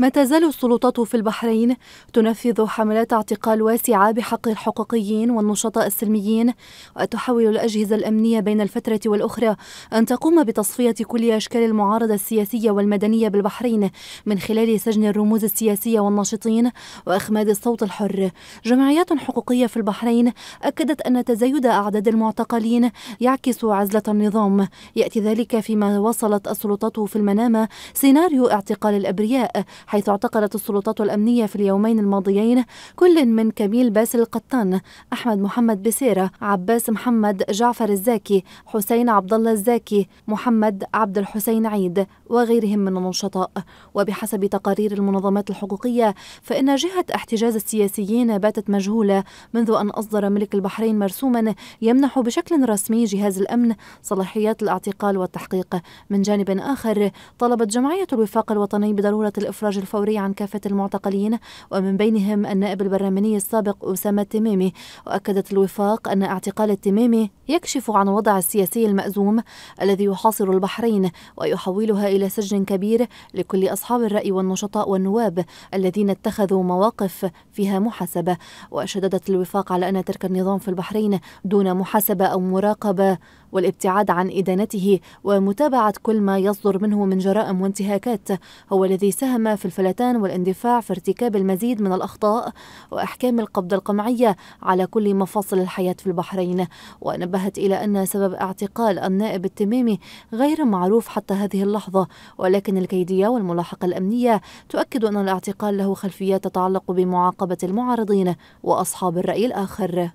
ما تزال السلطات في البحرين تنفذ حملات اعتقال واسعة بحق الحقوقيين والنشطاء السلميين وتحاول الأجهزة الأمنية بين الفترة والأخرى أن تقوم بتصفية كل أشكال المعارضة السياسية والمدنية بالبحرين من خلال سجن الرموز السياسية والناشطين وإخماد الصوت الحر جمعيات حقوقية في البحرين أكدت أن تزايد أعداد المعتقلين يعكس عزلة النظام يأتي ذلك فيما وصلت السلطات في المنامة سيناريو اعتقال الأبرياء حيث اعتقلت السلطات الأمنية في اليومين الماضيين كل من كميل باسل القطان أحمد محمد بسيرة عباس محمد جعفر الزاكي حسين عبد الله الزاكي محمد عبد الحسين عيد وغيرهم من النشطاء وبحسب تقارير المنظمات الحقوقية فإن جهة احتجاز السياسيين باتت مجهولة منذ أن أصدر ملك البحرين مرسوما يمنح بشكل رسمي جهاز الأمن صلاحيات الاعتقال والتحقيق من جانب آخر طلبت جمعية الوفاق الوطني بضرورة الإفراج الفوري عن كافة المعتقلين ومن بينهم النائب البرلماني السابق أسامة التميمي وأكدت الوفاق أن اعتقال التميمي يكشف عن وضع السياسي المأزوم الذي يحاصر البحرين ويحولها إلى سجن كبير لكل أصحاب الرأي والنشطاء والنواب الذين اتخذوا مواقف فيها محاسبة وشددت الوفاق على أن ترك النظام في البحرين دون محاسبة أو مراقبة والابتعاد عن إدانته ومتابعة كل ما يصدر منه من جرائم وانتهاكات هو الذي ساهم في الفلتان والاندفاع في ارتكاب المزيد من الأخطاء وأحكام القبضة القمعية على كل مفاصل الحياة في البحرين ونبهت إلى أن سبب اعتقال النائب التميمي غير معروف حتى هذه اللحظة ولكن الكيدية والملاحقة الأمنية تؤكد أن الاعتقال له خلفيات تتعلق بمعاقبة المعارضين وأصحاب الرأي الآخر